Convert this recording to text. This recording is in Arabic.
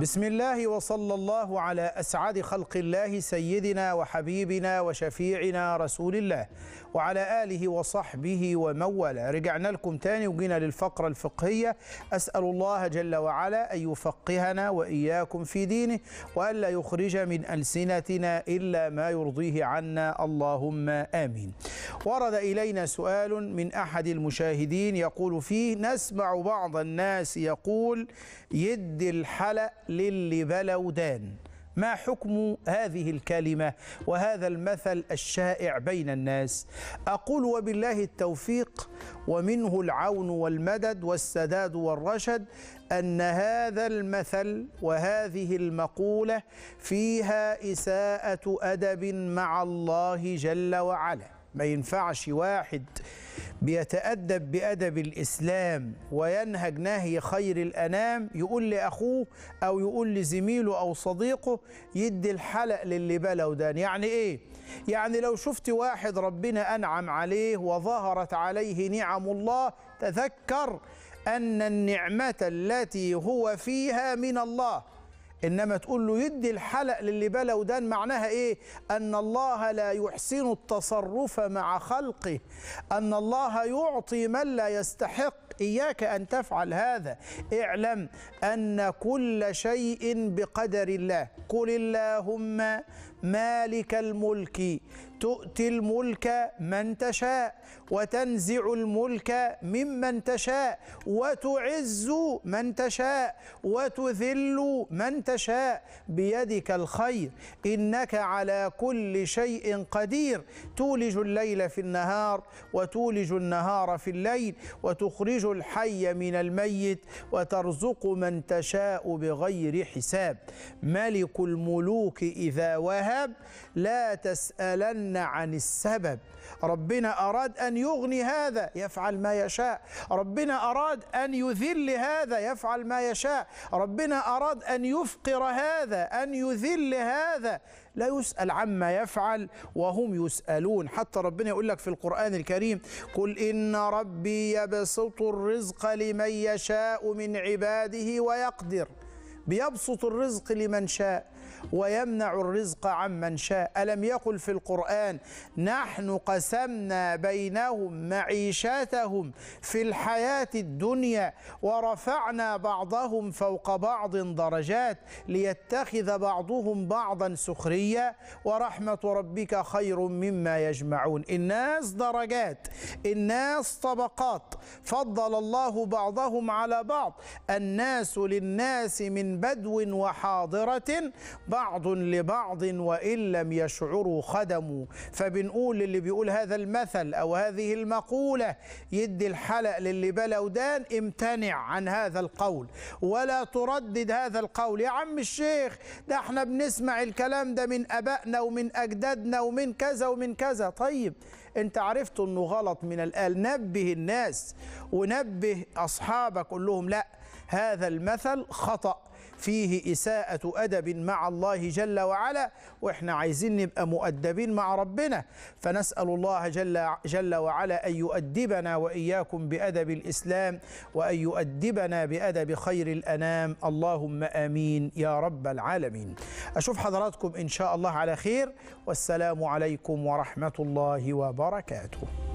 بسم الله وصلى الله على أسعد خلق الله سيدنا وحبيبنا وشفيعنا رسول الله وعلى آله وصحبه ومن والاه رجعنا لكم تاني وجينا للفقرة الفقهية أسأل الله جل وعلا أن يفقهنا وإياكم في دينه وألا يخرج من ألسنتنا إلا ما يرضيه عنا اللهم آمين ورد إلينا سؤال من أحد المشاهدين يقول فيه نسمع بعض الناس يقول يد الحلق للي بلوا ما حكم هذه الكلمة وهذا المثل الشائع بين الناس أقول وبالله التوفيق ومنه العون والمدد والسداد والرشد أن هذا المثل وهذه المقولة فيها إساءة أدب مع الله جل وعلا ما ينفعش واحد بيتأدب بأدب الإسلام وينهج نهي خير الأنام يقول لأخوه أو يقول لزميله أو صديقه يدي الحلق للي بلا ودان يعني إيه؟ يعني لو شفت واحد ربنا أنعم عليه وظهرت عليه نعم الله تذكر أن النعمة التي هو فيها من الله إنما تقول له يدي الحلق للي بلا ودان معناها إيه؟ أن الله لا يحسن التصرف مع خلقه أن الله يعطي من لا يستحق إياك أن تفعل هذا اعلم أن كل شيء بقدر الله قل اللهم مالك الملك تؤتي الملك من تشاء وتنزع الملك ممن تشاء وتعز من تشاء وتذل من تشاء تشاء بيدك الخير إنك على كل شيء قدير تولج الليل في النهار وتولج النهار في الليل وتخرج الحي من الميت وترزق من تشاء بغير حساب ملك الملوك إذا وهب لا تسألن عن السبب ربنا أراد أن يغني هذا يفعل ما يشاء ربنا أراد أن يذل هذا يفعل ما يشاء ربنا أراد أن يفقه يحقر هذا أن يذل هذا لا يسأل عما يفعل وهم يسألون حتى ربنا يقول لك في القرآن الكريم قل إن ربي يبسط الرزق لمن يشاء من عباده ويقدر بيبسط الرزق لمن شاء ويمنع الرزق عمن شاء ألم يقل في القرآن نحن قسمنا بينهم معيشتهم في الحياة الدنيا ورفعنا بعضهم فوق بعض درجات ليتخذ بعضهم بعضا سخريا ورحمة ربك خير مما يجمعون الناس درجات الناس طبقات فضل الله بعضهم على بعض الناس للناس من بدو وحاضرة بعض لبعض وإن لم يشعروا خدموا فبنقول للي بيقول هذا المثل أو هذه المقولة يدي الحلق للي بلا ودان امتنع عن هذا القول ولا تردد هذا القول يا عم الشيخ ده احنا بنسمع الكلام ده من أبائنا ومن أجدادنا ومن كذا ومن كذا طيب انت عرفت انه غلط من الآل نبه الناس ونبه أصحابك قول لهم لا هذا المثل خطأ فيه إساءة أدب مع الله جل وعلا وإحنا عايزين نبقى مؤدبين مع ربنا فنسأل الله جل, جل وعلا أن يؤدبنا وإياكم بأدب الإسلام وأن يؤدبنا بأدب خير الأنام اللهم آمين يا رب العالمين أشوف حضراتكم إن شاء الله على خير والسلام عليكم ورحمة الله وبركاته